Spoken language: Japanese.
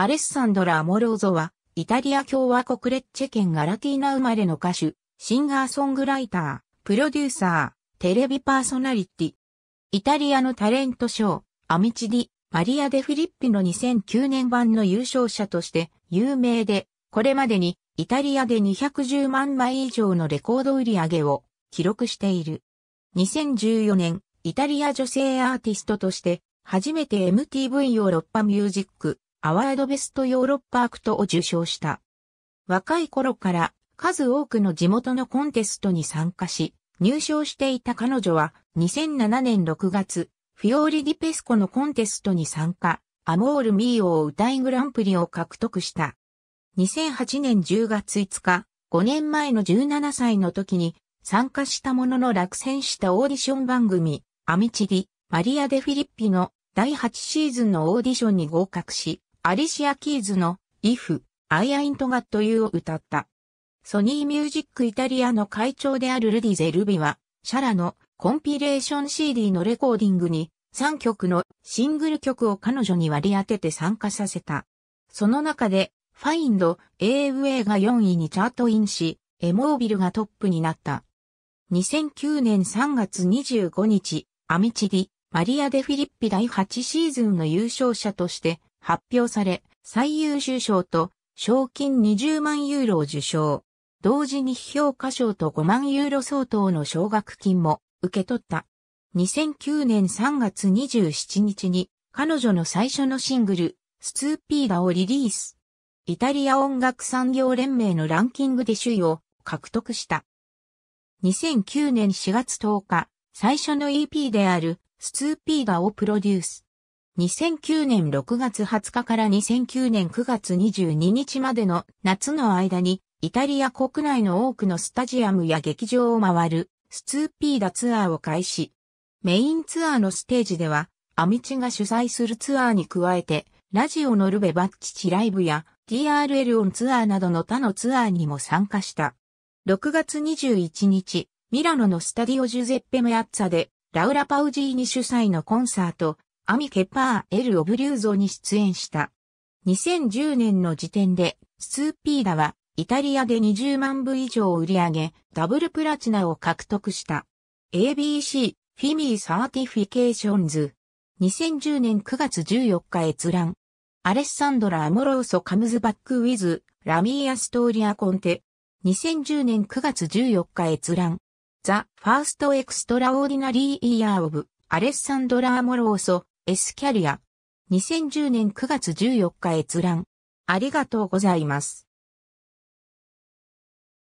アレッサンドラ・アモローゾは、イタリア共和国レッチェ県ガラティーナ生まれの歌手、シンガーソングライター、プロデューサー、テレビパーソナリティ。イタリアのタレント賞、アミチディ、マリア・デ・フィリッピの2009年版の優勝者として有名で、これまでにイタリアで210万枚以上のレコード売り上げを記録している。2014年、イタリア女性アーティストとして初めて MTV ヨーロッパミュージックアワードベストヨーロッパアクトを受賞した。若い頃から数多くの地元のコンテストに参加し、入賞していた彼女は2007年6月、フィオーリ・ディペスコのコンテストに参加、アモール・ミーオを歌いグランプリを獲得した。2008年10月5日、5年前の17歳の時に参加したものの落選したオーディション番組、アミチリ、マリア・デ・フィリッピの第8シーズンのオーディションに合格し、アリシア・キーズの If I Ain't Got You を歌った。ソニーミュージックイタリアの会長であるルディ・ゼルビは、シャラのコンピレーション CD のレコーディングに3曲のシングル曲を彼女に割り当てて参加させた。その中で、Find A Way が4位にチャートインし、エモービルがトップになった。2009年3月25日、アミチリ、マリア・デ・フィリッピ第8シーズンの優勝者として発表され、最優秀賞と賞金20万ユーロを受賞。同時に評価賞と5万ユーロ相当の奨学金も受け取った。2009年3月27日に彼女の最初のシングル、スツーピーダをリリース。イタリア音楽産業連盟のランキングで首位を獲得した。2009年4月10日、最初の EP であるスツーピーダをプロデュース。2009年6月20日から2009年9月22日までの夏の間に、イタリア国内の多くのスタジアムや劇場を回る、スツーピーダツアーを開始。メインツアーのステージでは、アミチが主催するツアーに加えて、ラジオのルベバッチチライブや DRL オンツアーなどの他のツアーにも参加した。6月21日、ミラノのスタディオジュゼッペメアッツァで、ラウラ・パウジーニ主催のコンサート、アミケパー・エル・オブリューゾに出演した。2010年の時点で、スーピーダは、イタリアで20万部以上売り上げ、ダブルプラチナを獲得した。ABC、フィミー・サーティフィケーションズ。2010年9月14日閲覧。アレッサンドラ・アモローソ・カムズバック・ウィズ、ラミー・アストーリア・コンテ。2010年9月14日閲覧。ザ・ファースト・エクストラ・オーディナリー・イヤー・オブ、アレッサンドラ・アモローソ、S キャリア。2010年9月14日閲覧。ありがとうございます。